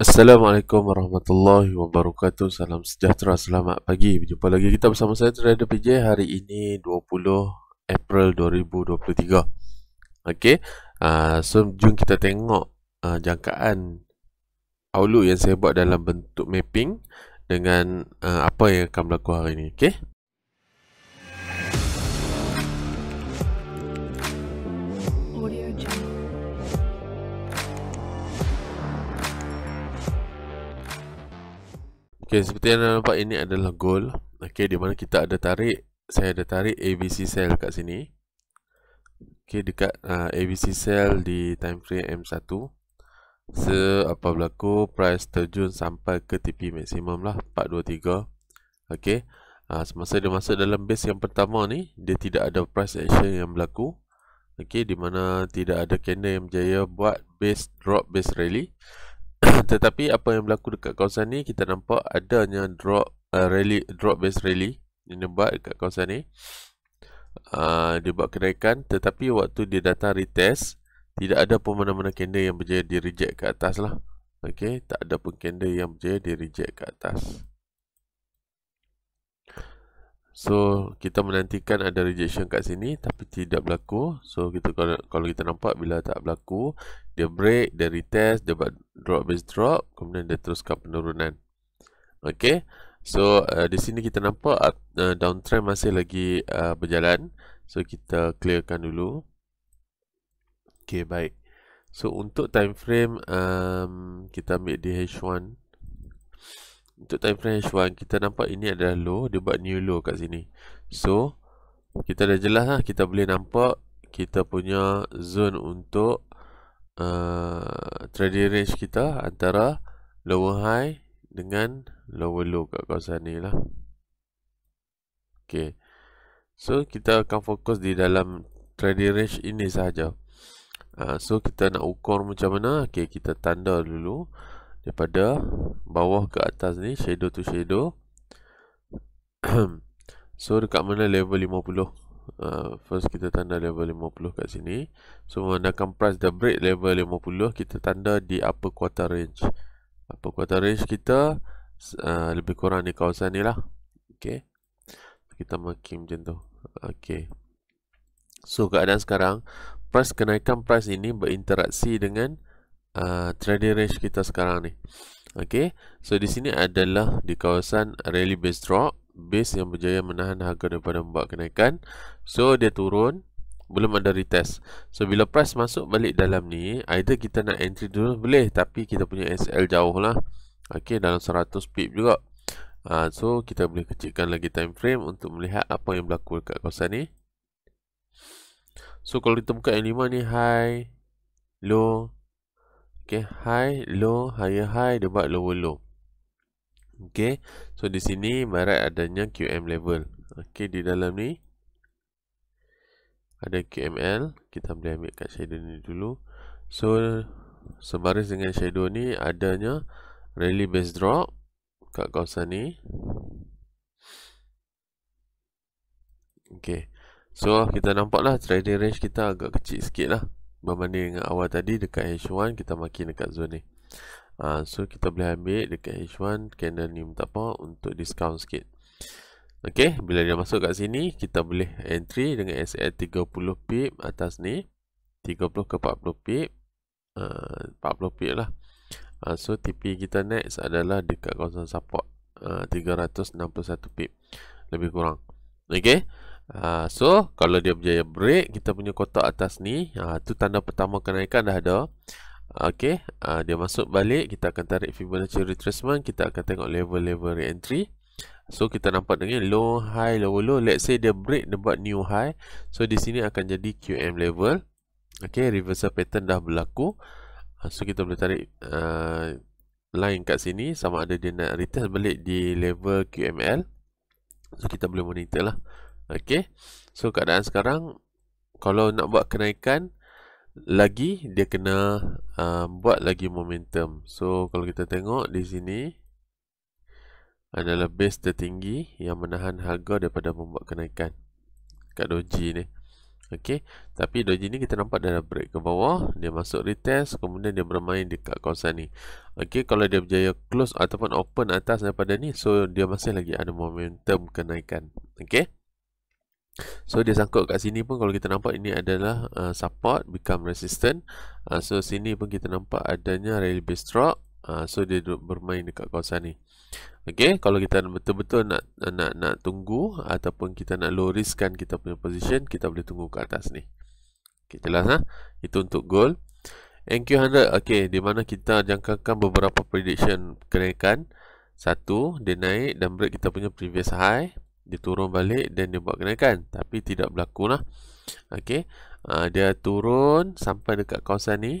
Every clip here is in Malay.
Assalamualaikum warahmatullahi wabarakatuh Salam sejahtera, selamat pagi Berjumpa lagi kita bersama saya Trader PJ Hari ini 20 April 2023 Okay uh, So jom kita tengok uh, jangkaan Outlook yang saya buat dalam bentuk mapping Dengan uh, apa yang akan berlaku hari ini Okay Okey, seperti yang anda nampak ini adalah goal. Okey, di mana kita ada tarik, saya ada tarik ABC cell kat sini. Okey, dekat uh, ABC cell di time frame M1. Se apa berlaku price terjun sampai ke TP maksimum lah 423. Okey. Uh, semasa dia masuk dalam base yang pertama ni, dia tidak ada price action yang berlaku. Okey, di mana tidak ada candle yang berjaya buat base drop base rally. tetapi apa yang berlaku dekat kawasan ni kita nampak adanya drop uh, rally drop base rally yang dia dekat kawasan ni uh, dia buat kenaikan tetapi waktu dia datang retest tidak ada pun mana-mana candle yang berjaya di reject ke atas lah ok tak ada pun candle yang berjaya di reject ke atas So kita menantikan ada rejection kat sini tapi tidak berlaku. So kita kalau, kita nampak bila tak berlaku, dia break, dia retest, dia buat drop base drop, kemudian dia teruskan penurunan. Okay, So uh, di sini kita nampak uh, downtrend masih lagi uh, berjalan. So kita clearkan dulu. Okay, baik. So untuk time frame um, kita ambil di H1 untuk time frame H1 kita nampak ini adalah low dia buat new low kat sini so kita dah jelas lah kita boleh nampak kita punya zone untuk uh, trading range kita antara lower high dengan lower low kat kawasan ni lah ok so kita akan fokus di dalam trading range ini sahaja uh, so kita nak ukur macam mana ok kita tanda dulu daripada bawah ke atas ni shadow to shadow so dekat mana level 50 uh, first kita tanda level 50 kat sini so menandakan price the break level 50 kita tanda di upper quarter range upper quarter range kita uh, lebih kurang di kawasan ni lah okay. kita markim macam tu okay. so keadaan sekarang price kenaikan price ini berinteraksi dengan uh, trading range kita sekarang ni Okay, so di sini adalah di kawasan rally base drop base yang berjaya menahan harga daripada membuat kenaikan so dia turun belum ada retest so bila price masuk balik dalam ni either kita nak entry dulu boleh tapi kita punya SL jauh lah Okay, dalam 100 pip juga uh, so kita boleh kecilkan lagi time frame untuk melihat apa yang berlaku dekat kawasan ni so kalau kita buka N5 ni high low Okay, high, low, higher high, debat lower low. Okay, so di sini barat adanya QM level. Okay, di dalam ni ada QML. Kita boleh ambil kat shadow ni dulu. So, sebaris dengan shadow ni adanya rally base drop kat kawasan ni. Okay, so kita nampak lah trading range kita agak kecil sikit lah berbanding dengan awal tadi dekat H1 kita makin dekat zone ni uh, so kita boleh ambil dekat H1 candle ni minta apa untuk discount sikit ok bila dia masuk kat sini kita boleh entry dengan SL 30 pip atas ni 30 ke 40 pip ah, uh, 40 pip lah uh, so TP kita next adalah dekat kawasan support uh, 361 pip lebih kurang ok ok Uh, so, kalau dia berjaya break, kita punya kotak atas ni, uh, tu tanda pertama kenaikan dah ada. Okay, uh, dia masuk balik, kita akan tarik Fibonacci retracement, kita akan tengok level-level re-entry. So, kita nampak dengan low, high, low, low. Let's say dia break, dia buat new high. So, di sini akan jadi QM level. Okay, reversal pattern dah berlaku. Uh, so, kita boleh tarik uh, line kat sini, sama ada dia nak retest balik di level QML. So, kita boleh monitor lah. Okey. So keadaan sekarang kalau nak buat kenaikan lagi dia kena uh, buat lagi momentum. So kalau kita tengok di sini adalah base tertinggi yang menahan harga daripada membuat kenaikan kat doji ni. Okey. Tapi doji ni kita nampak dah break ke bawah, dia masuk retest kemudian dia bermain dekat kawasan ni. Okey, kalau dia berjaya close ataupun open atas daripada ni, so dia masih lagi ada momentum kenaikan. Okey. So dia sangkut kat sini pun kalau kita nampak ini adalah uh, support become resistant. Uh, so sini pun kita nampak adanya rally based drop. Uh, so dia duduk bermain dekat kawasan ni. Okey, kalau kita betul-betul nak nak nak tunggu ataupun kita nak loriskan kita punya position, kita boleh tunggu ke atas ni. Okey, jelas Ha? Itu untuk gold. NQ100. Okey, di mana kita jangkakan beberapa prediction kenaikan. Satu, dia naik dan break kita punya previous high dia turun balik dan dia buat kenaikan tapi tidak berlaku lah okey uh, dia turun sampai dekat kawasan ni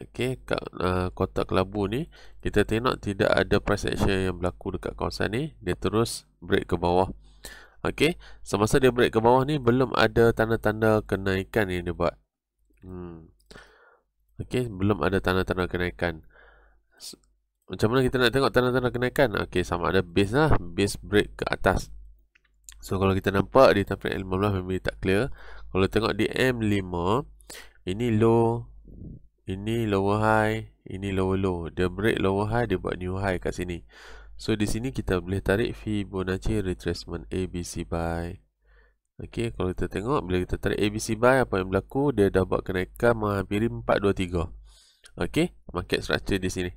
okey kat uh, ah, kotak kelabu ni kita tengok tidak ada price action yang berlaku dekat kawasan ni dia terus break ke bawah okey semasa dia break ke bawah ni belum ada tanda-tanda kenaikan yang dia buat hmm okey belum ada tanda-tanda kenaikan macam mana kita nak tengok tanda-tanda kenaikan? Okey, sama ada base lah. Base break ke atas. So kalau kita nampak di time frame 15 memang tak clear. Kalau tengok di M5 ini low, ini lower high, ini lower low. Dia break lower high dia buat new high kat sini. So di sini kita boleh tarik Fibonacci retracement ABC buy. Okey, kalau kita tengok bila kita tarik ABC buy apa yang berlaku? Dia dah buat kenaikan menghampiri 423. Okey, market structure di sini.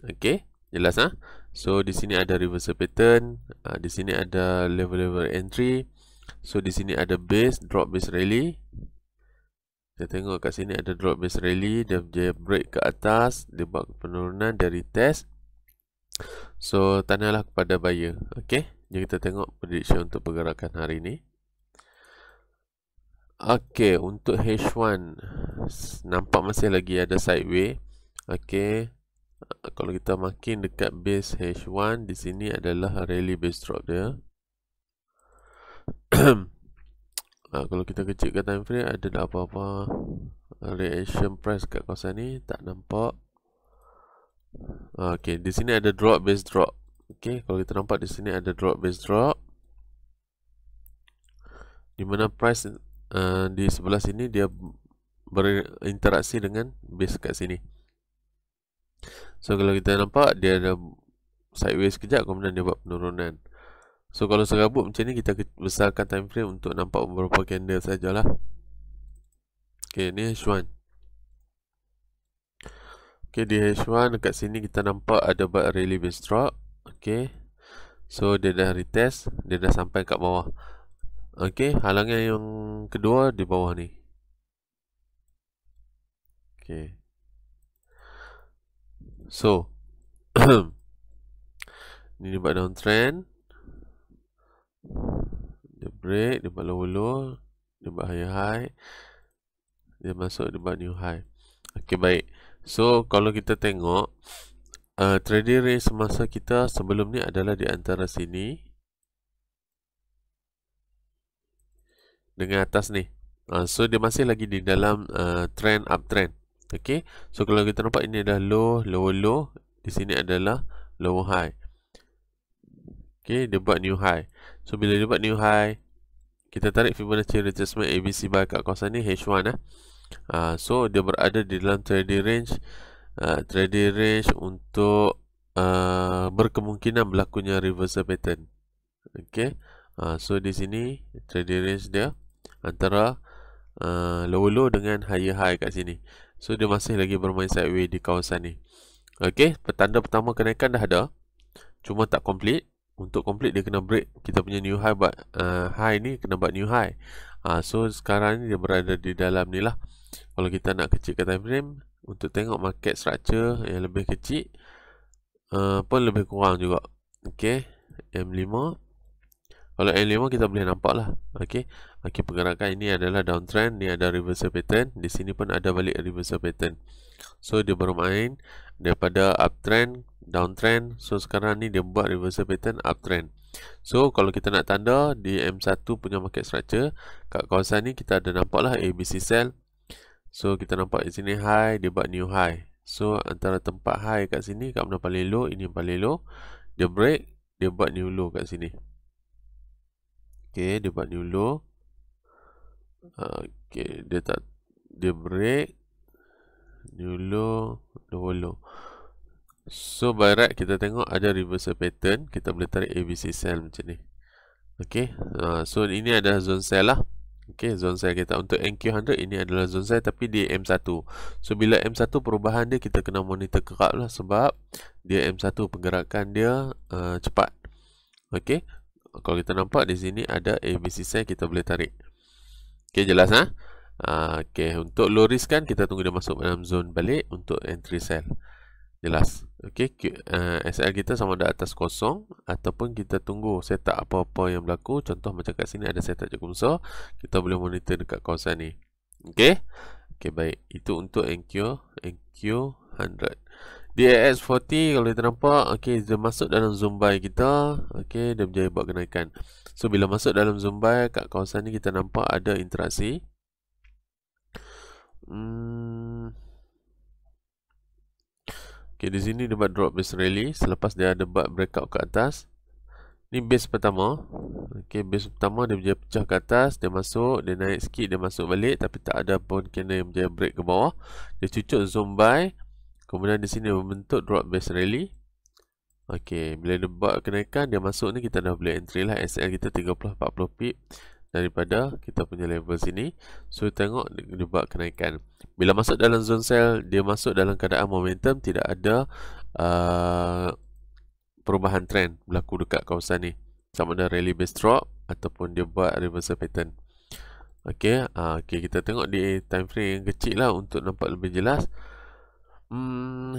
Okey, jelas ah. Ha? So di sini ada reversal pattern, uh, di sini ada level-level entry. So di sini ada base drop base rally. Kita tengok kat sini ada drop base rally, dia dia break ke atas, dia buat penurunan dari test. So tanyalah kepada buyer. Okey, jadi kita tengok prediction untuk pergerakan hari ini. Okey, untuk H1 nampak masih lagi ada sideways. Okey. Eh, kalau kita makin dekat base H1 di sini adalah rally base drop dia ha, kalau kita kecilkan time frame ada tak apa-apa reaction price kat kawasan ni tak nampak ha, ok di sini ada drop base drop ok kalau kita nampak di sini ada drop base drop di mana price uh, di sebelah sini dia berinteraksi dengan base kat sini So kalau kita nampak dia ada sideways kejap kemudian dia buat penurunan. So kalau serabut macam ni kita besarkan time frame untuk nampak beberapa candle sajalah. Okey, ni H1. Okey, di H1 dekat sini kita nampak ada buat rally base drop. Okey. So dia dah retest, dia dah sampai kat bawah. Okey, halangan yang kedua di bawah ni. Okey. So Ini dia buat downtrend Dia break Dia buat low low, Dia buat high-high Dia masuk Dia buat new high Okay baik So kalau kita tengok uh, Trading range semasa kita Sebelum ni adalah di antara sini Dengan atas ni uh, So dia masih lagi di dalam uh, Trend uptrend ok, so kalau kita nampak ini adalah low, low low di sini adalah low high ok, dia buat new high so bila dia buat new high kita tarik Fibonacci retracement ABC bar kat kawasan ni, H1 eh. uh, so dia berada di dalam trading range uh, ah, trading range untuk uh, berkemungkinan berlakunya reversal pattern ok, uh, so di sini trading range dia antara uh, low low dengan higher high kat sini So dia masih lagi bermain sideway di kawasan ni Ok, petanda pertama kenaikan dah ada Cuma tak complete Untuk complete dia kena break kita punya new high but, uh, High ni kena buat new high uh, So sekarang ni dia berada di dalam ni lah Kalau kita nak kecilkan time frame Untuk tengok market structure yang lebih kecil uh, Pun lebih kurang juga Ok, M5 kalau M5 kita boleh nampak lah okay. Okey, pergerakan ini adalah downtrend, ni ada reversal pattern. Di sini pun ada balik reversal pattern. So dia bermain daripada uptrend, downtrend. So sekarang ni dia buat reversal pattern uptrend. So kalau kita nak tanda di M1 punya market structure, kat kawasan ni kita ada nampak lah ABC sell. So kita nampak di sini high, dia buat new high. So antara tempat high kat sini, kat mana paling low, ini paling low. Dia break, dia buat new low kat sini. Okay, dia buat new low. Okay, dia tak dia break dulu dulu. So by right kita tengok ada reversal pattern, kita boleh tarik ABC sell macam ni. Okey. Uh, so ini ada zone cell lah. Okey, zone cell kita untuk NQ100 ini adalah zone cell tapi di M1. So bila M1 perubahan dia kita kena monitor kerap lah sebab dia M1 pergerakan dia uh, cepat. Okey. Kalau kita nampak di sini ada ABC sell kita boleh tarik. Okey jelas ha? ah. Ha? Okey untuk low kan kita tunggu dia masuk dalam zone balik untuk entry sell. Jelas. Okey uh, eh, SL kita sama ada atas kosong ataupun kita tunggu setup apa-apa yang berlaku. Contoh macam kat sini ada setup cukup besar, kita boleh monitor dekat kawasan ni. Okey. Okey baik. Itu untuk NQ NQ 100. DAX 40 kalau kita nampak okey dia masuk dalam zone kita okey dia berjaya buat kenaikan so bila masuk dalam zone buy kat kawasan ni kita nampak ada interaksi hmm. okey di sini dia buat drop base rally selepas dia ada buat breakout ke atas ni base pertama okey base pertama dia berjaya pecah ke atas dia masuk dia naik sikit dia masuk balik tapi tak ada pun candle dia berjaya break ke bawah dia cucuk zone Kemudian di sini membentuk drop base rally. Okey, bila debug kenaikan dia masuk ni kita dah boleh entry lah SL kita 30 40 pip daripada kita punya level sini. So tengok debug kenaikan. Bila masuk dalam zone sell, dia masuk dalam keadaan momentum tidak ada uh, perubahan trend berlaku dekat kawasan ni. Sama ada rally base drop ataupun dia buat reversal pattern. Okey, uh, okey kita tengok di time frame yang kecil lah untuk nampak lebih jelas. Hmm.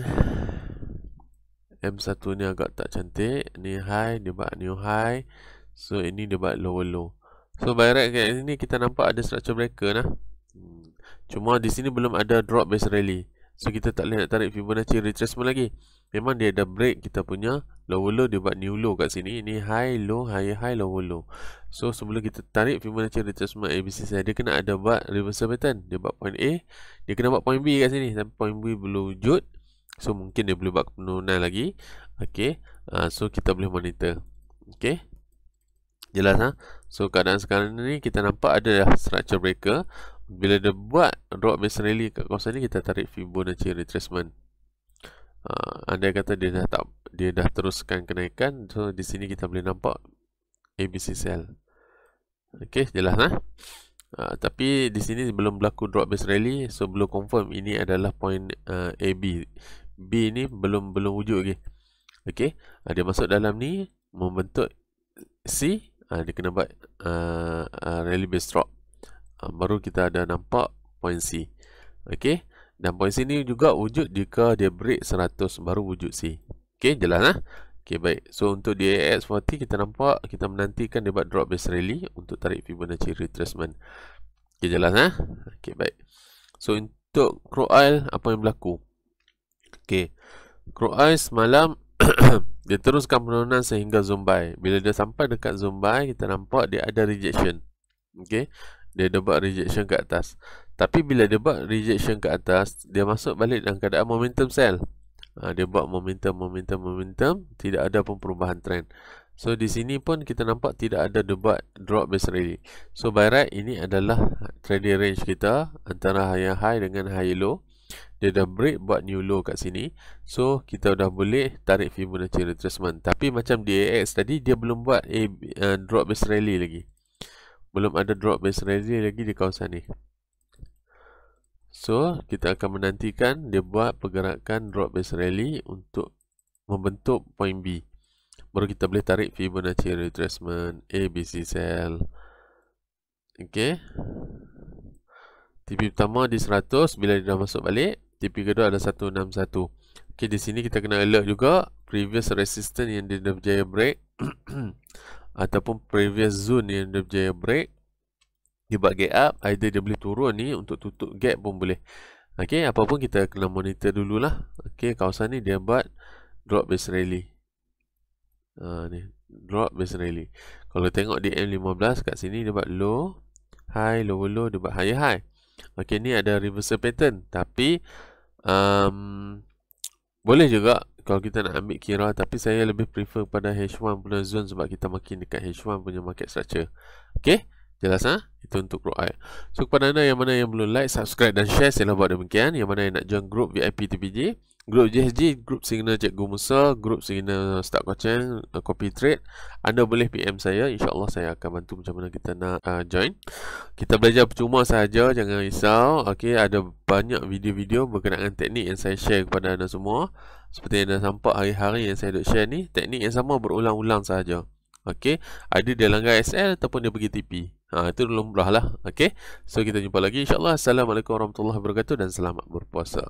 M1 ni agak tak cantik. Ni high, dia buat new high. So ini dia buat low low. So by right kat sini kita nampak ada structure breaker lah. Hmm. Cuma di sini belum ada drop base rally. So kita tak boleh nak tarik Fibonacci retracement lagi. Memang dia ada break kita punya lower low dia buat new low kat sini ni high low high high lower low so sebelum kita tarik Fibonacci retracement ABC saya dia kena ada buat reversal pattern dia buat point A dia kena buat point B kat sini tapi point B belum wujud so mungkin dia boleh buat penurunan lagi okey uh, so kita boleh monitor okey jelas ha? so keadaan sekarang ni kita nampak ada structure breaker bila dia buat drop base rally kat kawasan ni kita tarik Fibonacci retracement uh, ah, anda kata dia dah tak dia dah teruskan kenaikan so di sini kita boleh nampak ABC sell okey jelas nah uh, tapi di sini belum berlaku drop base rally so belum confirm ini adalah point uh, eh, AB B ni belum belum wujud lagi okey uh, dia masuk dalam ni membentuk C uh, dia kena buat uh, uh, rally base drop uh, baru kita ada nampak point C okey dan point C ni juga wujud jika dia break 100 baru wujud C Okey, jelas lah. Okey, baik. So, untuk DAX40 kita nampak kita menantikan dia buat drop base rally untuk tarik Fibonacci retracement. Okey, jelas lah. Okey, baik. So, untuk crude oil, apa yang berlaku? Okey, crude oil semalam dia teruskan penurunan sehingga Zumbai. Bila dia sampai dekat Zumbai, kita nampak dia ada rejection. Okey, dia ada buat rejection ke atas. Tapi bila dia buat rejection ke atas, dia masuk balik dalam keadaan momentum sell uh, dia buat momentum momentum momentum tidak ada pun perubahan trend so di sini pun kita nampak tidak ada dia buat drop base rally so by right ini adalah trading range kita antara high high dengan high low dia dah break buat new low kat sini so kita dah boleh tarik Fibonacci retracement tapi macam DAX tadi dia belum buat a, uh, drop base rally lagi belum ada drop base rally lagi di kawasan ni So, kita akan menantikan dia buat pergerakan drop base rally untuk membentuk point B. Baru kita boleh tarik Fibonacci retracement ABC sell. Okey. TP pertama di 100 bila dia dah masuk balik, TP kedua ada 161. Okey, di sini kita kena alert juga previous resistance yang dia dah berjaya break ataupun previous zone yang dia berjaya break dia buat gap, up either dia boleh turun ni untuk tutup gap pun boleh ok apapun kita kena monitor dululah ok kawasan ni dia buat drop base rally ha, ni drop base rally kalau tengok di M15 kat sini dia buat low high low low dia buat high high ok ni ada reverse pattern tapi um, boleh juga kalau kita nak ambil kira tapi saya lebih prefer pada H1 punya zone sebab kita makin dekat H1 punya market structure ok Jelas Ha? Itu untuk grup I. So kepada anda yang mana yang belum like, subscribe dan share sila buat demikian. Yang mana yang nak join grup VIP TPG, grup JSG, grup Signal Jack Gumusa, grup Signal Start Kocang, uh, Copy Trade, anda boleh PM saya. InsyaAllah saya akan bantu macam mana kita nak uh, join. Kita belajar percuma saja, jangan risau. Okay, ada banyak video-video berkenaan teknik yang saya share kepada anda semua. Seperti yang anda sampak hari-hari yang saya dok share ni, teknik yang sama berulang-ulang sahaja. Okey, ada dia langgar SL ataupun dia pergi TP. Ha, itu lumrah lah. Okay. So, kita jumpa lagi. InsyaAllah. Assalamualaikum warahmatullahi wabarakatuh. Dan selamat berpuasa.